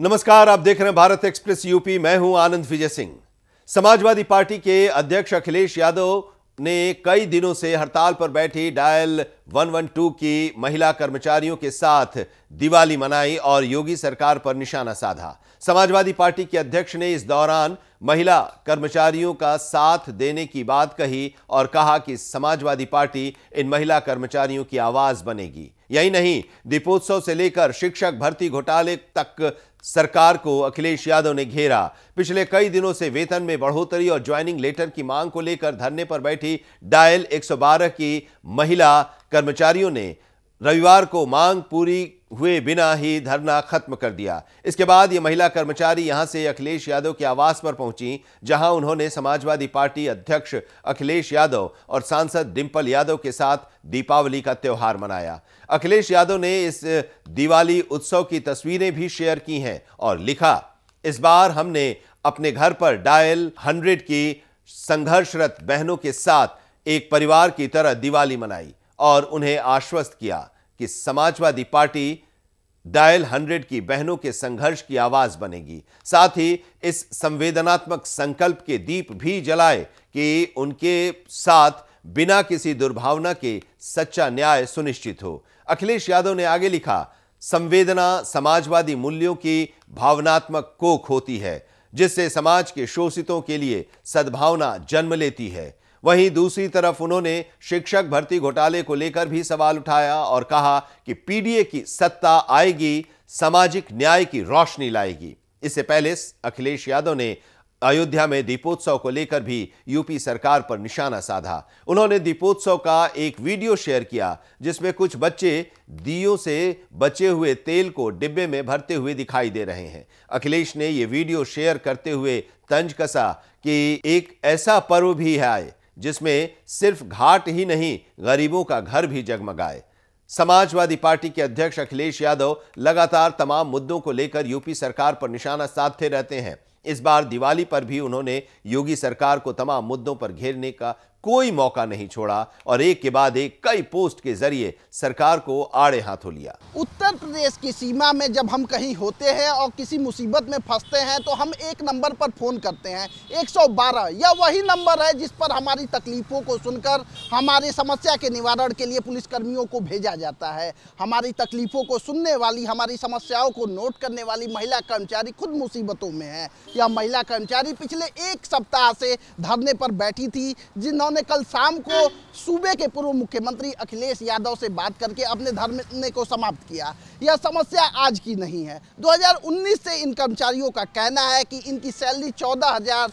नमस्कार आप देख रहे हैं भारत एक्सप्रेस यूपी मैं हूं आनंद विजय सिंह समाजवादी पार्टी के अध्यक्ष अखिलेश यादव ने कई दिनों से हड़ताल पर बैठी डायल 112 की महिला कर्मचारियों के साथ दिवाली मनाई और योगी सरकार पर निशाना साधा समाजवादी पार्टी के अध्यक्ष ने इस दौरान महिला कर्मचारियों का साथ देने की बात कही और कहा कि समाजवादी पार्टी इन महिला कर्मचारियों की आवाज बनेगी यही नहीं दीपोत्सव से लेकर शिक्षक भर्ती घोटाले तक सरकार को अखिलेश यादव ने घेरा पिछले कई दिनों से वेतन में बढ़ोतरी और ज्वाइनिंग लेटर की मांग को लेकर धरने पर बैठी डायल 112 की महिला कर्मचारियों ने रविवार को मांग पूरी हुए बिना ही धरना खत्म कर दिया इसके बाद ये महिला कर्मचारी यहां से अखिलेश यादव के आवास पर पहुंची जहां उन्होंने समाजवादी पार्टी अध्यक्ष अखिलेश यादव और सांसद डिंपल यादव के साथ दीपावली का त्यौहार मनाया अखिलेश यादव ने इस दिवाली उत्सव की तस्वीरें भी शेयर की हैं और लिखा इस बार हमने अपने घर पर डायल हंड्रेड की संघर्षरत बहनों के साथ एक परिवार की तरह दिवाली मनाई और उन्हें आश्वस्त किया कि समाजवादी पार्टी डायल हंड्रेड की बहनों के संघर्ष की आवाज बनेगी साथ ही इस संवेदनात्मक संकल्प के दीप भी जलाए कि उनके साथ बिना किसी दुर्भावना के सच्चा न्याय सुनिश्चित हो अखिलेश यादव ने आगे लिखा संवेदना समाजवादी मूल्यों की भावनात्मक कोख होती है जिससे समाज के शोषितों के लिए सद्भावना जन्म लेती है वहीं दूसरी तरफ उन्होंने शिक्षक भर्ती घोटाले को लेकर भी सवाल उठाया और कहा कि पीडीए की सत्ता आएगी सामाजिक न्याय की रोशनी लाएगी इससे पहले अखिलेश यादव ने अयोध्या में दीपोत्सव को लेकर भी यूपी सरकार पर निशाना साधा उन्होंने दीपोत्सव का एक वीडियो शेयर किया जिसमें कुछ बच्चे दियो से बचे हुए तेल को डिब्बे में भरते हुए दिखाई दे रहे हैं अखिलेश ने यह वीडियो शेयर करते हुए तंज कसा कि एक ऐसा पर्व भी है जिसमें सिर्फ घाट ही नहीं गरीबों का घर भी जगमगाए समाजवादी पार्टी के अध्यक्ष अखिलेश यादव लगातार तमाम मुद्दों को लेकर यूपी सरकार पर निशाना साधते रहते हैं इस बार दिवाली पर भी उन्होंने योगी सरकार को तमाम मुद्दों पर घेरने का कोई मौका नहीं छोड़ा और एक के बाद एक कई पोस्ट के जरिए सरकार को आड़े हाथों लिया उत्तर प्रदेश की सीमा में जब हम कहीं होते हैं और किसी मुसीबत में फंसते हैं तो हम एक नंबर पर फ़ोन करते हैं 112 यह वही नंबर है जिस पर हमारी तकलीफ़ों को सुनकर हमारी समस्या के निवारण के लिए पुलिस कर्मियों को भेजा जाता है हमारी तकलीफ़ों को सुनने वाली हमारी समस्याओं को नोट करने वाली महिला कर्मचारी खुद मुसीबतों में है यह महिला कर्मचारी पिछले एक सप्ताह से धरने पर बैठी थी जिन्होंने उन्होंने कल शाम को सूबे के पूर्व मुख्यमंत्री अखिलेश यादव से बात करके अपने धरने को समाप्त किया यह समस्या आज की नहीं है 2019 से इन कर्मचारियों का कहना है कि इनकी सैलरी 14,000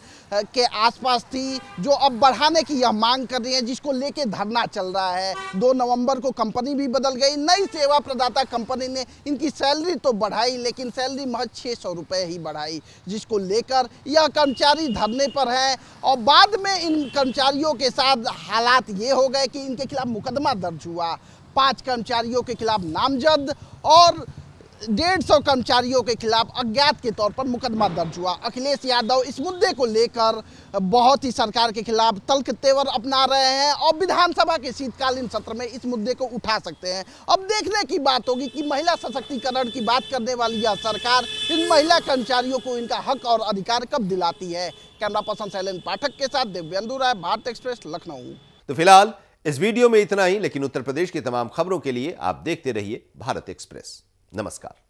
के आसपास थी जो अब बढ़ाने की यह मांग कर रही है जिसको लेके धरना चल रहा है 2 नवंबर को कंपनी भी बदल गई नई सेवा प्रदाता कंपनी ने इनकी सैलरी तो बढ़ाई लेकिन सैलरी महज छः सौ ही बढ़ाई जिसको लेकर यह कर्मचारी धरने पर है और बाद में इन कर्मचारियों के साथ हालात ये हो गए कि इनके खिलाफ मुकदमा दर्ज हुआ पांच कर्मचारियों के खिलाफ नामजद और डेढ़ सौ कर्मचारियों के खिलाफ अज्ञात के तौर पर मुकदमा दर्ज हुआ अखिलेश यादव इस मुद्दे को लेकर बहुत ही सरकार के खिलाफ तल्क तेवर अपना रहे हैं और विधानसभा के शीतकालीन सत्र में इस मुद्दे को उठा सकते हैं अब देखने की बात होगी कि महिला सशक्तिकरण की बात करने वाली यह सरकार इन महिला कर्मचारियों को इनका हक और अधिकार कब दिलाती है कैमरा पर्सन शैलन पाठक के साथ दिव्यंदु राय भारत एक्सप्रेस लखनऊ तो फिलहाल इस वीडियो में इतना ही लेकिन उत्तर प्रदेश की तमाम खबरों के लिए आप देखते रहिए भारत एक्सप्रेस नमस्कार